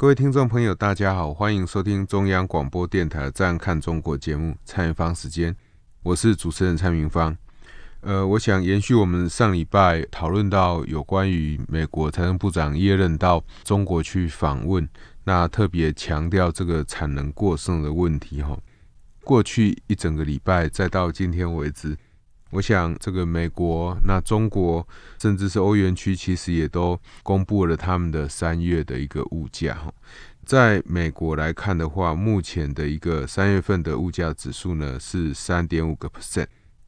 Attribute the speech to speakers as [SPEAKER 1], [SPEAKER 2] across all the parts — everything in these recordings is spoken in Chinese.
[SPEAKER 1] 各位听众朋友，大家好，欢迎收听中央广播电台《站看中国》节目，蔡明芳时间，我是主持人蔡明芳。呃，我想延续我们上礼拜讨论到有关于美国财政部长耶伦到中国去访问，那特别强调这个产能过剩的问题。哈，过去一整个礼拜，再到今天为止。我想，这个美国、那中国，甚至是欧元区，其实也都公布了他们的三月的一个物价。哈，在美国来看的话，目前的一个三月份的物价指数呢是三点五个 percent，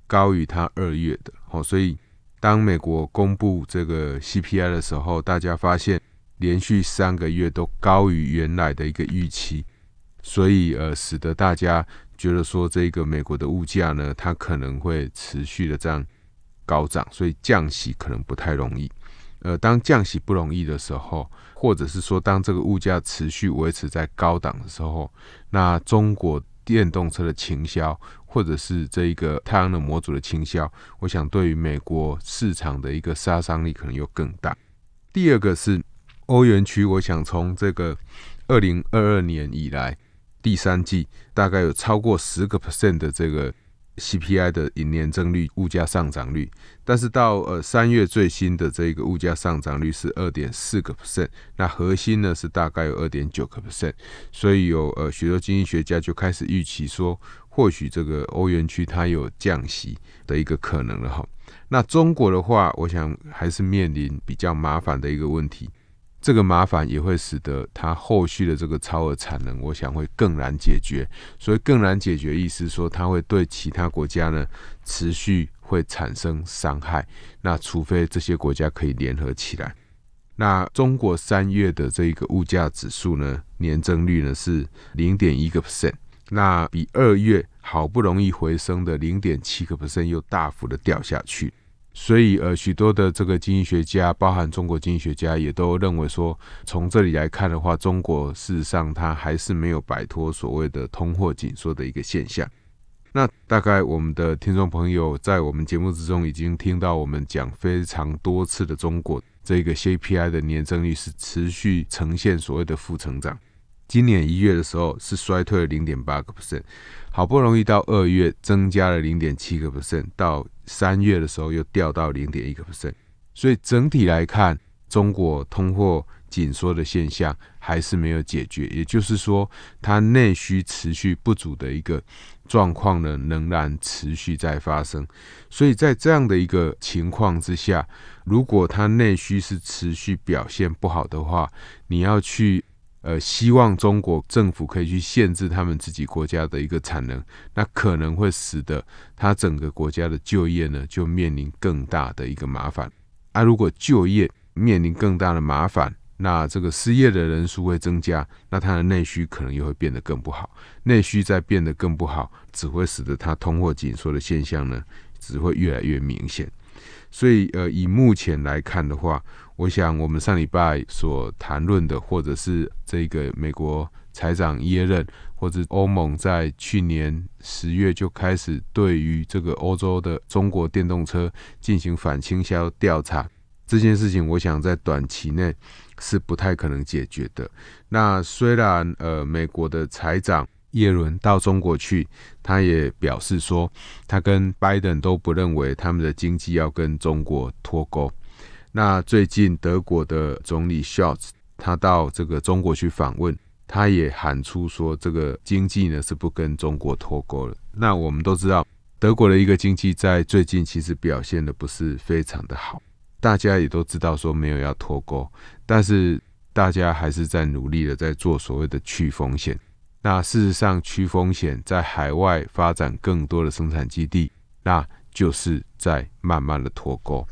[SPEAKER 1] 高于它二月的。好，所以当美国公布这个 CPI 的时候，大家发现连续三个月都高于原来的一个预期，所以呃，使得大家。觉得说这个美国的物价呢，它可能会持续的这样高涨，所以降息可能不太容易。呃，当降息不容易的时候，或者是说当这个物价持续维持在高档的时候，那中国电动车的倾销，或者是这一个太阳能模组的倾销，我想对于美国市场的一个杀伤力可能又更大。第二个是欧元区，我想从这个二零二二年以来。第三季大概有超过十个 percent 的这个 CPI 的年增率，物价上涨率，但是到呃三月最新的这一个物价上涨率是二点四个 percent，那核心呢是大概有二点九个 percent，所以有呃许多经济学家就开始预期说，或许这个欧元区它有降息的一个可能了哈。那中国的话，我想还是面临比较麻烦的一个问题。这个麻烦也会使得它后续的这个超额产能，我想会更难解决。所以更难解决，意思说它会对其他国家呢持续会产生伤害。那除非这些国家可以联合起来。那中国三月的这一个物价指数呢，年增率呢是零点一个 percent。那比二月好不容易回升的零点七个 percent 又大幅的掉下去。所以，呃，许多的这个经济学家，包含中国经济学家，也都认为说，从这里来看的话，中国事实上它还是没有摆脱所谓的通货紧缩的一个现象。那大概我们的听众朋友在我们节目之中已经听到我们讲非常多次的，中国这个 CPI 的年增率是持续呈现所谓的负成长。今年一月的时候是衰退了零点八个 percent，好不容易到二月增加了零点七个 percent，到三月的时候又掉到零点一个 percent。所以整体来看，中国通货紧缩的现象还是没有解决，也就是说，它内需持续不足的一个状况呢仍然持续在发生。所以在这样的一个情况之下，如果它内需是持续表现不好的话，你要去。呃，希望中国政府可以去限制他们自己国家的一个产能，那可能会使得他整个国家的就业呢就面临更大的一个麻烦。啊，如果就业面临更大的麻烦，那这个失业的人数会增加，那他的内需可能也会变得更不好。内需再变得更不好，只会使得他通货紧缩的现象呢只会越来越明显。所以，呃，以目前来看的话。我想，我们上礼拜所谈论的，或者是这个美国财长耶伦，或者欧盟在去年十月就开始对于这个欧洲的中国电动车进行反倾销调查这件事情，我想在短期内是不太可能解决的。那虽然呃，美国的财长耶伦到中国去，他也表示说，他跟拜登都不认为他们的经济要跟中国脱钩。那最近德国的总理 s h o l z 他到这个中国去访问，他也喊出说这个经济呢是不跟中国脱钩了。那我们都知道，德国的一个经济在最近其实表现的不是非常的好。大家也都知道说没有要脱钩，但是大家还是在努力的在做所谓的去风险。那事实上，去风险在海外发展更多的生产基地，那就是在慢慢的脱钩。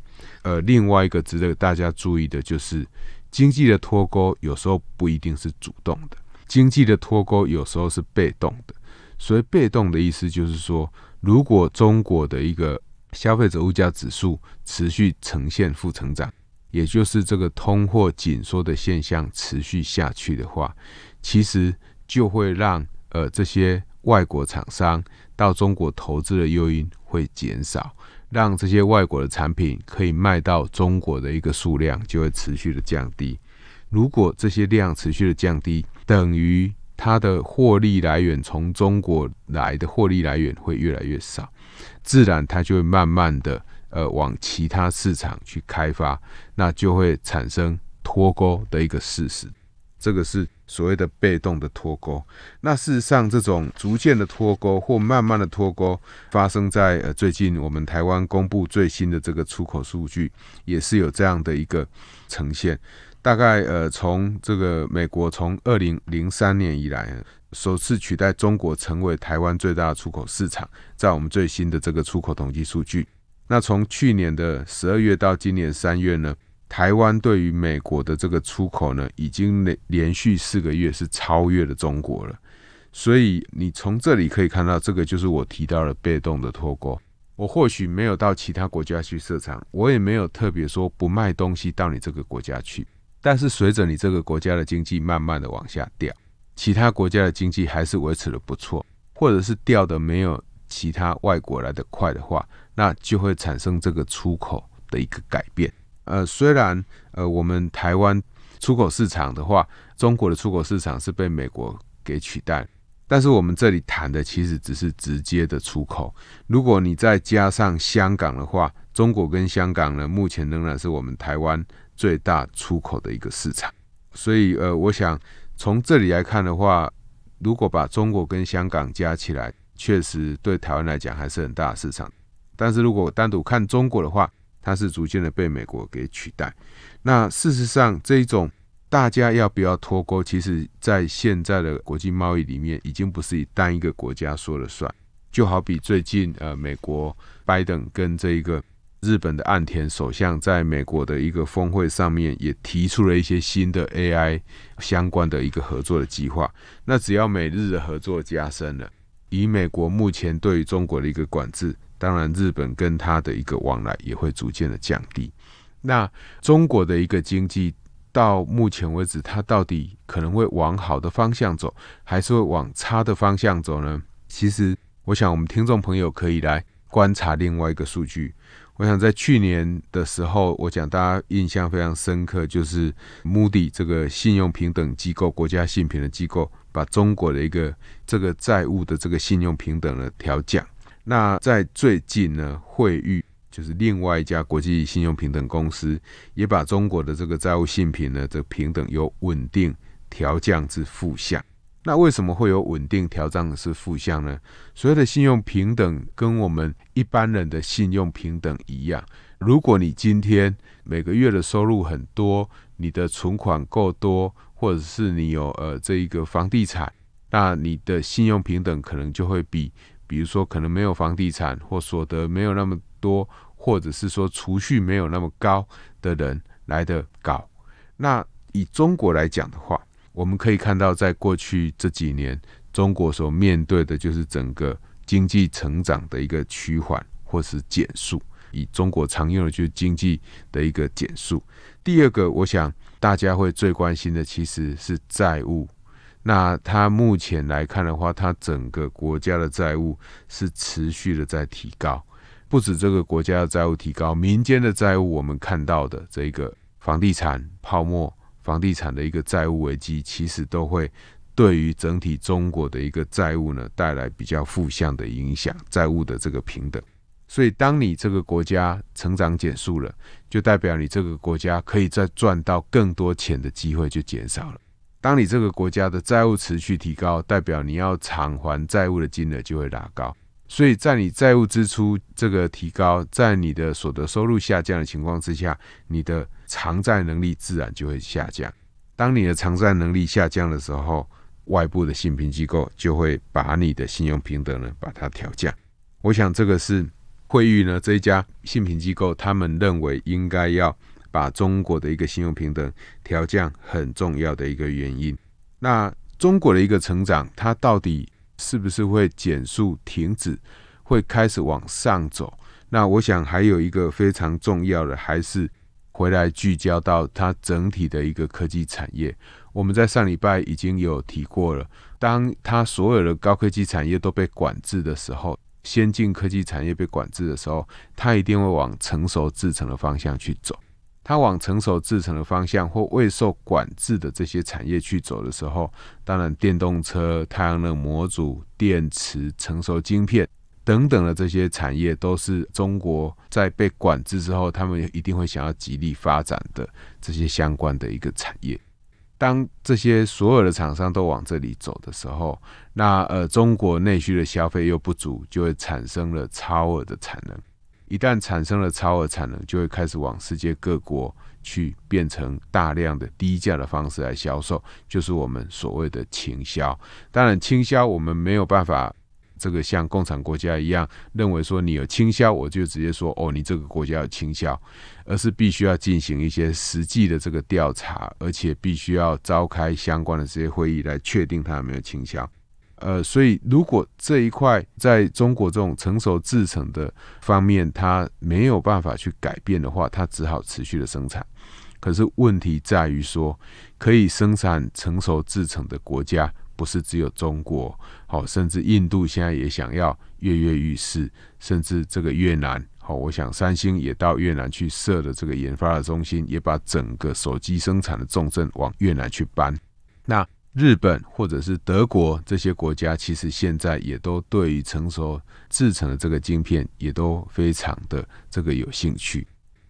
[SPEAKER 1] 呃，另外一个值得大家注意的就是，经济的脱钩有时候不一定是主动的，经济的脱钩有时候是被动的。所以被动的意思就是说，如果中国的一个消费者物价指数持续呈现负增长，也就是这个通货紧缩的现象持续下去的话，其实就会让呃这些外国厂商到中国投资的诱因会减少。让这些外国的产品可以卖到中国的一个数量就会持续的降低。如果这些量持续的降低，等于它的获利来源从中国来的获利来源会越来越少，自然它就会慢慢的呃往其他市场去开发，那就会产生脱钩的一个事实。这个是所谓的被动的脱钩。那事实上，这种逐渐的脱钩或慢慢的脱钩，发生在呃最近我们台湾公布最新的这个出口数据，也是有这样的一个呈现。大概呃从这个美国从二零零三年以来，首次取代中国成为台湾最大的出口市场，在我们最新的这个出口统计数据。那从去年的十二月到今年三月呢？台湾对于美国的这个出口呢，已经连连续四个月是超越了中国了。所以你从这里可以看到，这个就是我提到的被动的脱钩。我或许没有到其他国家去设厂，我也没有特别说不卖东西到你这个国家去。但是随着你这个国家的经济慢慢的往下掉，其他国家的经济还是维持的不错，或者是掉的没有其他外国来的快的话，那就会产生这个出口的一个改变。呃，虽然呃，我们台湾出口市场的话，中国的出口市场是被美国给取代，但是我们这里谈的其实只是直接的出口。如果你再加上香港的话，中国跟香港呢，目前仍然是我们台湾最大出口的一个市场。所以呃，我想从这里来看的话，如果把中国跟香港加起来，确实对台湾来讲还是很大的市场。但是如果单独看中国的话，它是逐渐的被美国给取代。那事实上，这一种大家要不要脱钩，其实在现在的国际贸易里面，已经不是以单一个国家说了算。就好比最近呃，美国拜登跟这一个日本的岸田首相在美国的一个峰会上面，也提出了一些新的 AI 相关的一个合作的计划。那只要美日的合作加深了，以美国目前对于中国的一个管制。当然，日本跟它的一个往来也会逐渐的降低。那中国的一个经济到目前为止，它到底可能会往好的方向走，还是会往差的方向走呢？其实，我想我们听众朋友可以来观察另外一个数据。我想在去年的时候，我讲大家印象非常深刻，就是 Moody 这个信用平等机构、国家信评的机构，把中国的一个这个债务的这个信用平等的调降。那在最近呢，惠誉就是另外一家国际信用平等公司，也把中国的这个债务信评呢，这平等由稳定调降至负向。那为什么会有稳定调降是负向呢？所谓的信用平等，跟我们一般人的信用平等一样。如果你今天每个月的收入很多，你的存款够多，或者是你有呃这一个房地产，那你的信用平等可能就会比。比如说，可能没有房地产或所得没有那么多，或者是说储蓄没有那么高的人来的搞。那以中国来讲的话，我们可以看到，在过去这几年，中国所面对的就是整个经济成长的一个趋缓或是减速。以中国常用的，就是经济的一个减速。第二个，我想大家会最关心的其实是债务。那它目前来看的话，它整个国家的债务是持续的在提高，不止这个国家的债务提高，民间的债务我们看到的这个房地产泡沫、房地产的一个债务危机，其实都会对于整体中国的一个债务呢带来比较负向的影响，债务的这个平等。所以，当你这个国家成长减速了，就代表你这个国家可以再赚到更多钱的机会就减少了。当你这个国家的债务持续提高，代表你要偿还债务的金额就会拉高，所以在你债务支出这个提高，在你的所得收入下降的情况之下，你的偿债能力自然就会下降。当你的偿债能力下降的时候，外部的信评机构就会把你的信用平等呢把它调降。我想这个是惠誉呢这一家信评机构，他们认为应该要。把中国的一个信用平等调降很重要的一个原因。那中国的一个成长，它到底是不是会减速停止，会开始往上走？那我想还有一个非常重要的，还是回来聚焦到它整体的一个科技产业。我们在上礼拜已经有提过了，当它所有的高科技产业都被管制的时候，先进科技产业被管制的时候，它一定会往成熟制成的方向去走。它往成熟制成的方向或未受管制的这些产业去走的时候，当然，电动车、太阳能模组、电池、成熟晶片等等的这些产业，都是中国在被管制之后，他们一定会想要极力发展的这些相关的一个产业。当这些所有的厂商都往这里走的时候，那呃，中国内需的消费又不足，就会产生了超额的产能。一旦产生了超额产能，就会开始往世界各国去变成大量的低价的方式来销售，就是我们所谓的倾销。当然，倾销我们没有办法，这个像共产国家一样，认为说你有倾销，我就直接说哦，你这个国家有倾销，而是必须要进行一些实际的这个调查，而且必须要召开相关的这些会议来确定他有没有倾销。呃，所以如果这一块在中国这种成熟制成的方面，它没有办法去改变的话，它只好持续的生产。可是问题在于说，可以生产成熟制成的国家不是只有中国，好，甚至印度现在也想要跃跃欲试，甚至这个越南，好，我想三星也到越南去设了这个研发的中心，也把整个手机生产的重镇往越南去搬。那。日本或者是德国这些国家，其实现在也都对于成熟制成的这个晶片也都非常的这个有兴趣，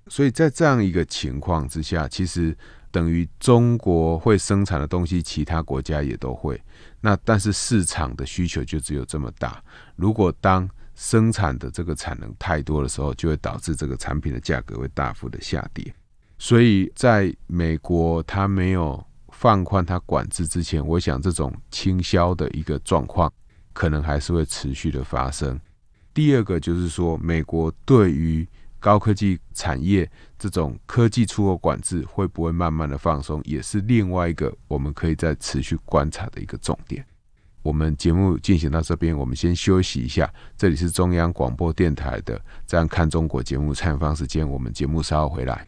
[SPEAKER 1] 所以在这样一个情况之下，其实等于中国会生产的东西，其他国家也都会。那但是市场的需求就只有这么大。如果当生产的这个产能太多的时候，就会导致这个产品的价格会大幅的下跌。所以在美国，它没有。放宽它管制之前，我想这种倾销的一个状况可能还是会持续的发生。第二个就是说，美国对于高科技产业这种科技出口管制会不会慢慢的放松，也是另外一个我们可以再持续观察的一个重点。我们节目进行到这边，我们先休息一下。这里是中央广播电台的《这样看中国》节目，采访时间，我们节目稍后回来。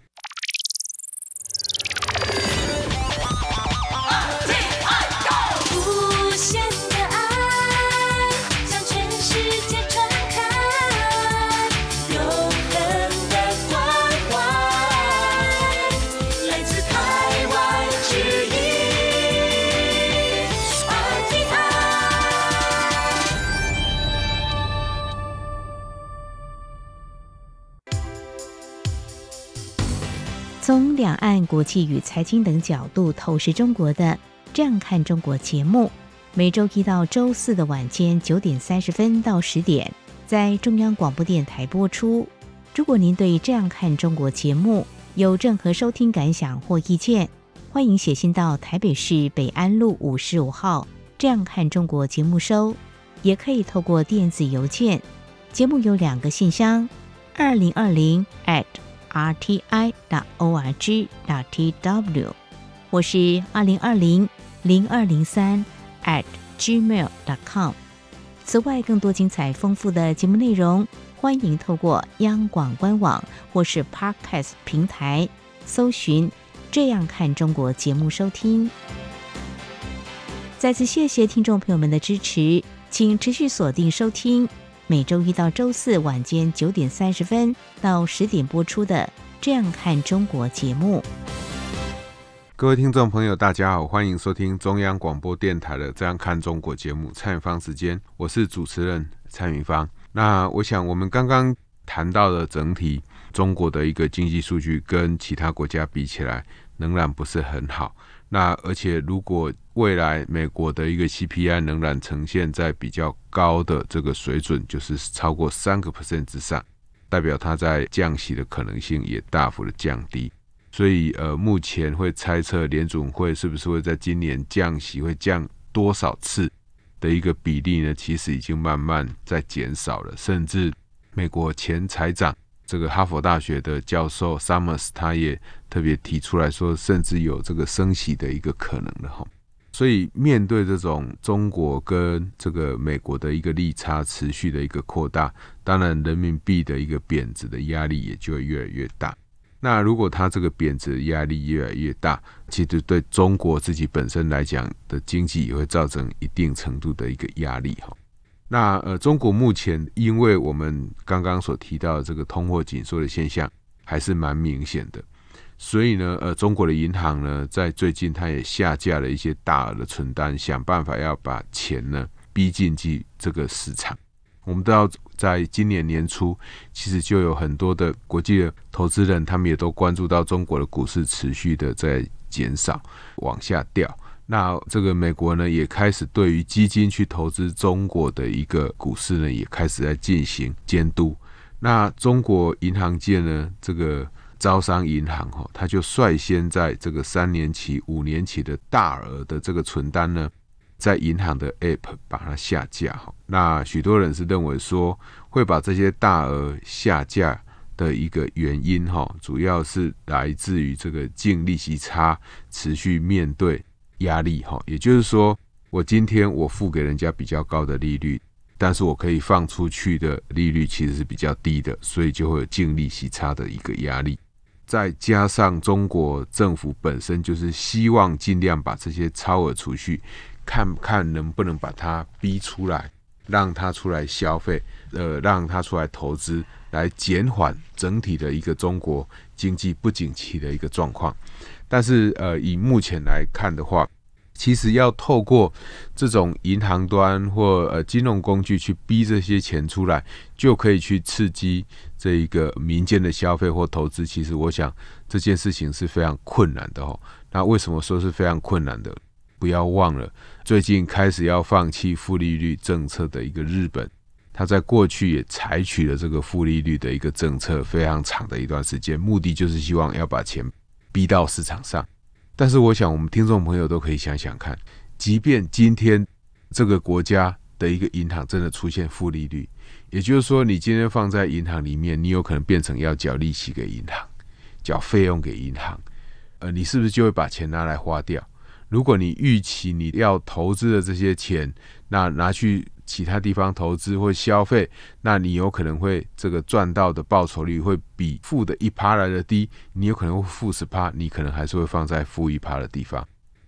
[SPEAKER 2] 国际与财经等角度透视中国的《这样看中国》节目，每周一到周四的晚间九点三十分到十点，在中央广播电台播出。如果您对《这样看中国》节目有任何收听感想或意见，欢迎写信到台北市北安路五十五号《这样看中国》节目收，也可以透过电子邮件。节目有两个信箱：二零二零 at。rti. d o r g t tw，我是二零二零零二零三 at gmail. dot com。此外，更多精彩丰富的节目内容，欢迎透过央广官网或是 Podcast 平台搜寻，这样看中国节目收听。再次谢谢听众朋友们的支持，请持续锁定收听。每周一到周四晚间九点三十分到十点播出的《这样看中国》节目。
[SPEAKER 1] 各位听众朋友，大家好，欢迎收听中央广播电台的《这样看中国》节目，蔡芳时间，我是主持人蔡明芳。那我想，我们刚刚谈到的整体中国的一个经济数据，跟其他国家比起来，仍然不是很好。那而且，如果未来美国的一个 CPI 仍然呈现在比较高的这个水准，就是超过三个 percent 之上，代表它在降息的可能性也大幅的降低。所以，呃，目前会猜测联总会是不是会在今年降息，会降多少次的一个比例呢？其实已经慢慢在减少了，甚至美国前财长。这个哈佛大学的教授 Summers，他也特别提出来说，甚至有这个升息的一个可能的哈。所以面对这种中国跟这个美国的一个利差持续的一个扩大，当然人民币的一个贬值的压力也就会越来越大。那如果它这个贬值压力越来越大，其实对中国自己本身来讲的经济也会造成一定程度的一个压力哈。那呃，中国目前因为我们刚刚所提到的这个通货紧缩的现象还是蛮明显的，所以呢，呃，中国的银行呢，在最近它也下架了一些大额的存单，想办法要把钱呢逼进去这个市场。我们都要在今年年初，其实就有很多的国际的投资人，他们也都关注到中国的股市持续的在减少，往下掉。那这个美国呢，也开始对于基金去投资中国的一个股市呢，也开始在进行监督。那中国银行界呢，这个招商银行哈，它就率先在这个三年期、五年期的大额的这个存单呢，在银行的 App 把它下架哈。那许多人是认为说，会把这些大额下架的一个原因哈，主要是来自于这个净利息差持续面对。压力哈，也就是说，我今天我付给人家比较高的利率，但是我可以放出去的利率其实是比较低的，所以就会有净利息差的一个压力。再加上中国政府本身就是希望尽量把这些超额储蓄，看看能不能把它逼出来，让它出来消费，呃，让它出来投资，来减缓整体的一个中国经济不景气的一个状况。但是，呃，以目前来看的话，其实要透过这种银行端或呃金融工具去逼这些钱出来，就可以去刺激这一个民间的消费或投资。其实，我想这件事情是非常困难的哦。那为什么说是非常困难的？不要忘了，最近开始要放弃负利率政策的一个日本，他在过去也采取了这个负利率的一个政策非常长的一段时间，目的就是希望要把钱。逼到市场上，但是我想我们听众朋友都可以想想看，即便今天这个国家的一个银行真的出现负利率，也就是说你今天放在银行里面，你有可能变成要缴利息给银行，缴费用给银行，呃，你是不是就会把钱拿来花掉？如果你预期你要投资的这些钱，那拿去。其他地方投资或消费，那你有可能会这个赚到的报酬率会比负的一趴来的低，你有可能会负十趴，你可能还是会放在负一趴的地方，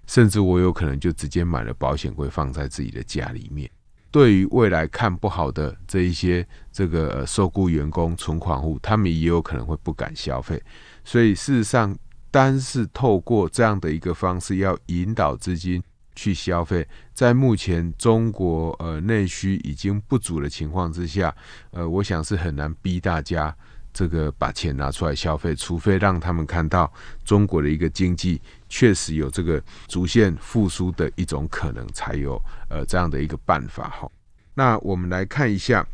[SPEAKER 1] 甚至我有可能就直接买了保险柜放在自己的家里面。对于未来看不好的这一些这个受雇员工、存款户，他们也有可能会不敢消费。所以事实上，单是透过这样的一个方式要引导资金。去消费，在目前中国呃内需已经不足的情况之下，呃，我想是很难逼大家这个把钱拿出来消费，除非让他们看到中国的一个经济确实有这个逐渐复苏的一种可能，才有呃这样的一个办法。好，那我们来看一下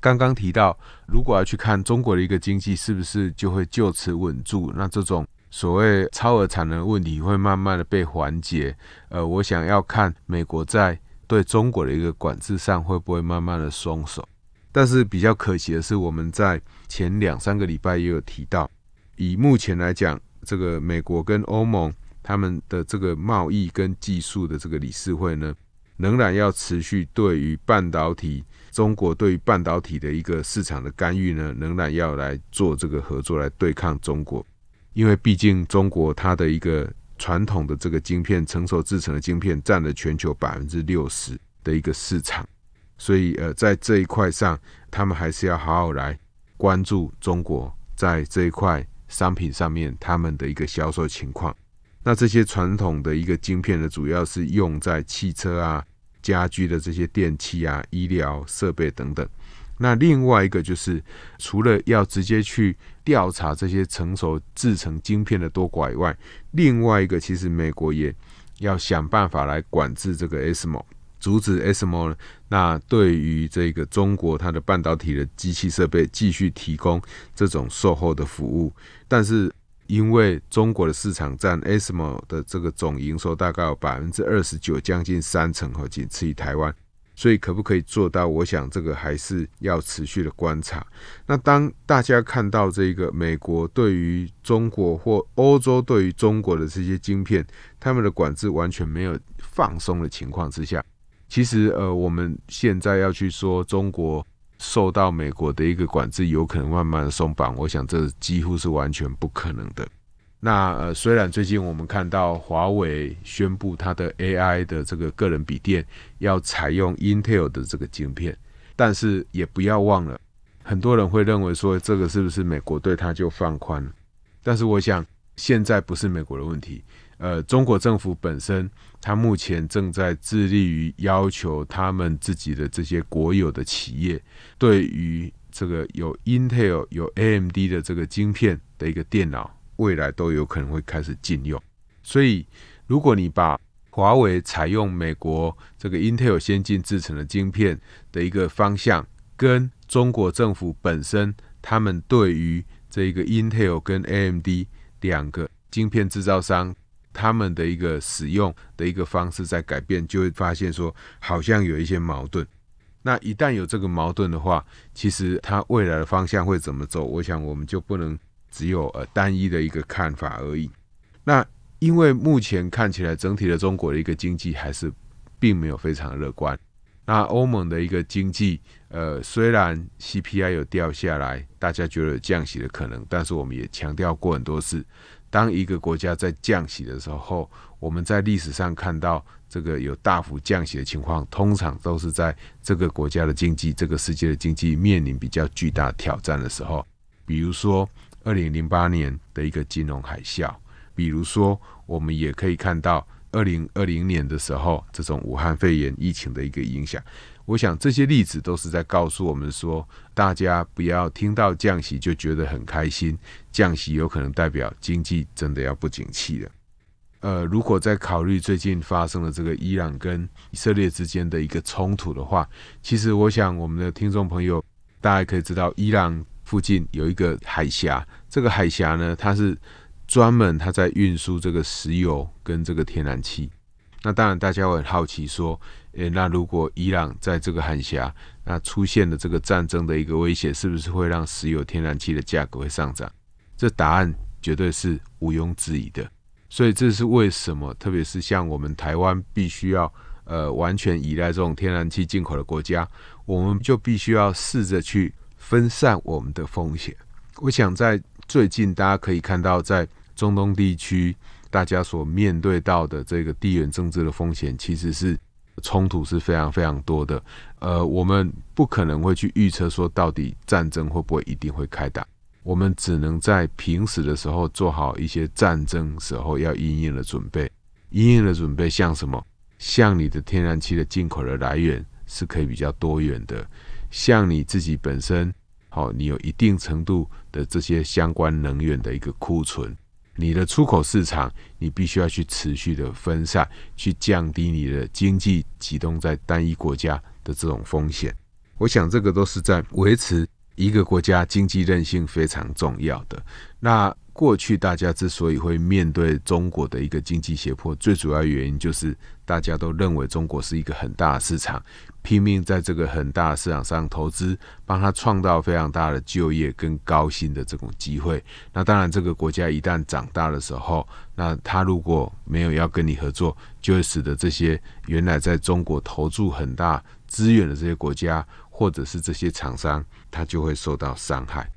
[SPEAKER 1] 刚刚提到，如果要去看中国的一个经济是不是就会就此稳住，那这种。所谓超额产能问题会慢慢的被缓解，呃，我想要看美国在对中国的一个管制上会不会慢慢的松手。但是比较可惜的是，我们在前两三个礼拜也有提到，以目前来讲，这个美国跟欧盟他们的这个贸易跟技术的这个理事会呢，仍然要持续对于半导体中国对于半导体的一个市场的干预呢，仍然要来做这个合作来对抗中国。因为毕竟中国它的一个传统的这个晶片成熟制成的晶片占了全球百分之六十的一个市场，所以呃在这一块上，他们还是要好好来关注中国在这一块商品上面他们的一个销售情况。那这些传统的一个晶片呢，主要是用在汽车啊、家居的这些电器啊、医疗设备等等。那另外一个就是，除了要直接去调查这些成熟制成晶片的多寡以外，另外一个其实美国也要想办法来管制这个 SMO，阻止 SMO。呢，那对于这个中国，它的半导体的机器设备继续提供这种售后的服务，但是因为中国的市场占 SMO 的这个总营收大概百分之二十九，将近三成哦，仅次于台湾。所以可不可以做到？我想这个还是要持续的观察。那当大家看到这个美国对于中国或欧洲对于中国的这些晶片，他们的管制完全没有放松的情况之下，其实呃，我们现在要去说中国受到美国的一个管制有可能慢慢松绑，我想这几乎是完全不可能的。那呃，虽然最近我们看到华为宣布它的 AI 的这个个人笔电要采用 Intel 的这个晶片，但是也不要忘了，很多人会认为说这个是不是美国对它就放宽了？但是我想现在不是美国的问题，呃，中国政府本身它目前正在致力于要求他们自己的这些国有的企业对于这个有 Intel 有 AMD 的这个晶片的一个电脑。未来都有可能会开始禁用，所以如果你把华为采用美国这个 Intel 先进制成的晶片的一个方向，跟中国政府本身他们对于这个 Intel 跟 AMD 两个晶片制造商他们的一个使用的一个方式在改变，就会发现说好像有一些矛盾。那一旦有这个矛盾的话，其实它未来的方向会怎么走？我想我们就不能。只有呃单一的一个看法而已。那因为目前看起来，整体的中国的一个经济还是并没有非常乐观。那欧盟的一个经济，呃，虽然 CPI 有掉下来，大家觉得降息的可能，但是我们也强调过很多次，当一个国家在降息的时候，我们在历史上看到这个有大幅降息的情况，通常都是在这个国家的经济、这个世界的经济面临比较巨大挑战的时候，比如说。二零零八年的一个金融海啸，比如说，我们也可以看到二零二零年的时候，这种武汉肺炎疫情的一个影响。我想这些例子都是在告诉我们说，大家不要听到降息就觉得很开心，降息有可能代表经济真的要不景气了。呃，如果在考虑最近发生了这个伊朗跟以色列之间的一个冲突的话，其实我想我们的听众朋友，大家可以知道伊朗。附近有一个海峡，这个海峡呢，它是专门它在运输这个石油跟这个天然气。那当然，大家会很好奇说，诶，那如果伊朗在这个海峡那出现了这个战争的一个威胁，是不是会让石油、天然气的价格会上涨？这答案绝对是毋庸置疑的。所以，这是为什么？特别是像我们台湾必须要呃完全依赖这种天然气进口的国家，我们就必须要试着去。分散我们的风险。我想在最近，大家可以看到，在中东地区，大家所面对到的这个地缘政治的风险，其实是冲突是非常非常多的。呃，我们不可能会去预测说到底战争会不会一定会开打，我们只能在平时的时候做好一些战争时候要应应的准备。应应的准备像什么？像你的天然气的进口的来源是可以比较多元的，像你自己本身。好，你有一定程度的这些相关能源的一个库存，你的出口市场，你必须要去持续的分散，去降低你的经济集中在单一国家的这种风险。我想这个都是在维持一个国家经济韧性非常重要的。那。过去大家之所以会面对中国的一个经济胁迫，最主要原因就是大家都认为中国是一个很大的市场，拼命在这个很大的市场上投资，帮他创造非常大的就业跟高薪的这种机会。那当然，这个国家一旦长大的时候，那他如果没有要跟你合作，就会使得这些原来在中国投注很大资源的这些国家，或者是这些厂商，他就会受到伤害。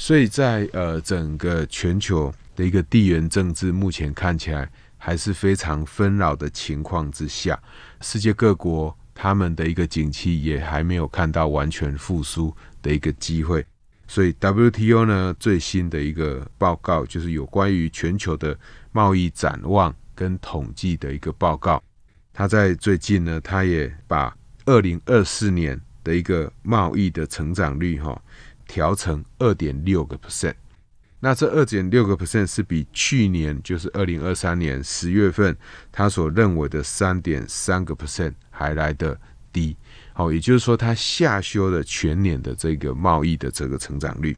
[SPEAKER 1] 所以在呃整个全球的一个地缘政治，目前看起来还是非常纷扰的情况之下，世界各国他们的一个景气也还没有看到完全复苏的一个机会。所以 WTO 呢最新的一个报告，就是有关于全球的贸易展望跟统计的一个报告。他在最近呢，他也把二零二四年的一个贸易的成长率哈。调成二点六个 percent，那这二点六个 percent 是比去年，就是二零二三年十月份他所认为的三点三个 percent 还来的低。好，也就是说，他下修了全年的这个贸易的这个成长率。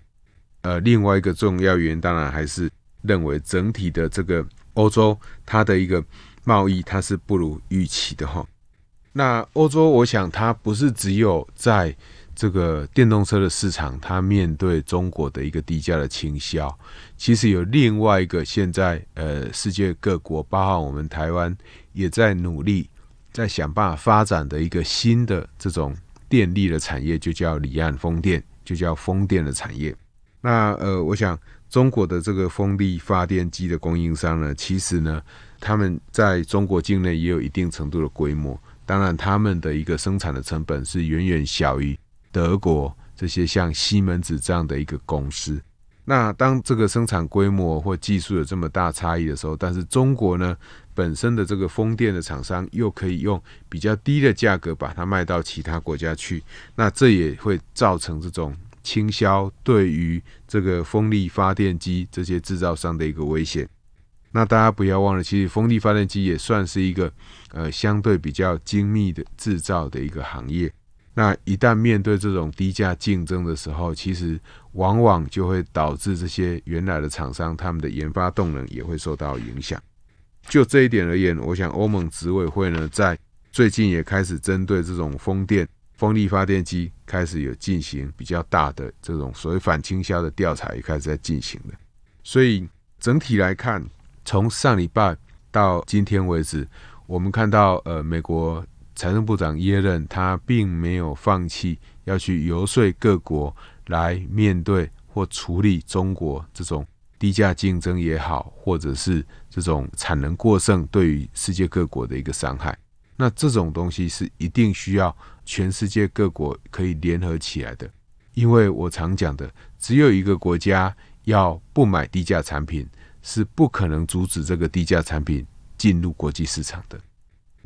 [SPEAKER 1] 呃，另外一个重要原因，当然还是认为整体的这个欧洲，它的一个贸易它是不如预期的哈。那欧洲，我想它不是只有在这个电动车的市场，它面对中国的一个低价的倾销，其实有另外一个现在呃世界各国，包括我们台湾，也在努力在想办法发展的一个新的这种电力的产业，就叫离岸风电，就叫风电的产业。那呃，我想中国的这个风力发电机的供应商呢，其实呢，他们在中国境内也有一定程度的规模，当然他们的一个生产的成本是远远小于。德国这些像西门子这样的一个公司，那当这个生产规模或技术有这么大差异的时候，但是中国呢本身的这个风电的厂商又可以用比较低的价格把它卖到其他国家去，那这也会造成这种倾销对于这个风力发电机这些制造商的一个危险。那大家不要忘了，其实风力发电机也算是一个呃相对比较精密的制造的一个行业。那一旦面对这种低价竞争的时候，其实往往就会导致这些原来的厂商他们的研发动能也会受到影响。就这一点而言，我想欧盟执委会呢，在最近也开始针对这种风电、风力发电机开始有进行比较大的这种所谓反倾销的调查，也开始在进行了。所以整体来看，从上礼拜到今天为止，我们看到呃美国。财政部长耶伦，他并没有放弃要去游说各国来面对或处理中国这种低价竞争也好，或者是这种产能过剩对于世界各国的一个伤害。那这种东西是一定需要全世界各国可以联合起来的，因为我常讲的，只有一个国家要不买低价产品，是不可能阻止这个低价产品进入国际市场的。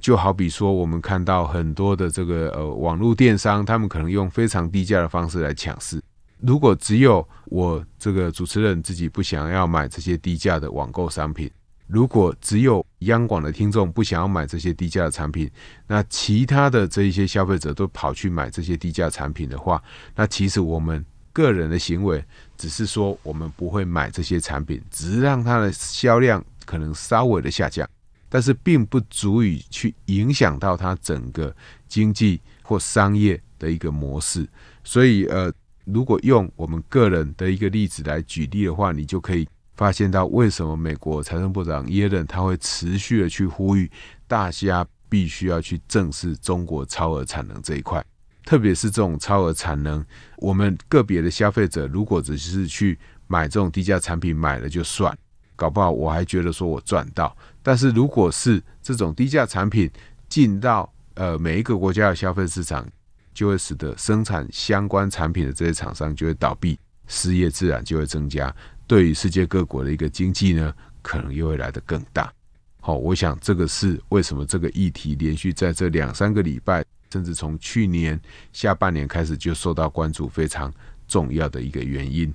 [SPEAKER 1] 就好比说，我们看到很多的这个呃网络电商，他们可能用非常低价的方式来抢市。如果只有我这个主持人自己不想要买这些低价的网购商品，如果只有央广的听众不想要买这些低价的产品，那其他的这一些消费者都跑去买这些低价产品的话，那其实我们个人的行为只是说我们不会买这些产品，只是让它的销量可能稍微的下降。但是并不足以去影响到它整个经济或商业的一个模式，所以呃，如果用我们个人的一个例子来举例的话，你就可以发现到为什么美国财政部长耶伦他会持续的去呼吁大家必须要去正视中国超额产能这一块，特别是这种超额产能，我们个别的消费者如果只是去买这种低价产品，买了就算。搞不好我还觉得说我赚到，但是如果是这种低价产品进到呃每一个国家的消费市场，就会使得生产相关产品的这些厂商就会倒闭，失业自然就会增加，对于世界各国的一个经济呢，可能又会来得更大。好，我想这个是为什么这个议题连续在这两三个礼拜，甚至从去年下半年开始就受到关注非常重要的一个原因。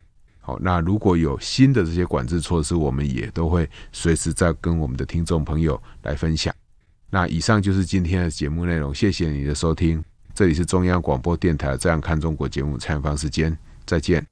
[SPEAKER 1] 好，那如果有新的这些管制措施，我们也都会随时在跟我们的听众朋友来分享。那以上就是今天的节目内容，谢谢你的收听。这里是中央广播电台《这样看中国》节目采访时间，再见。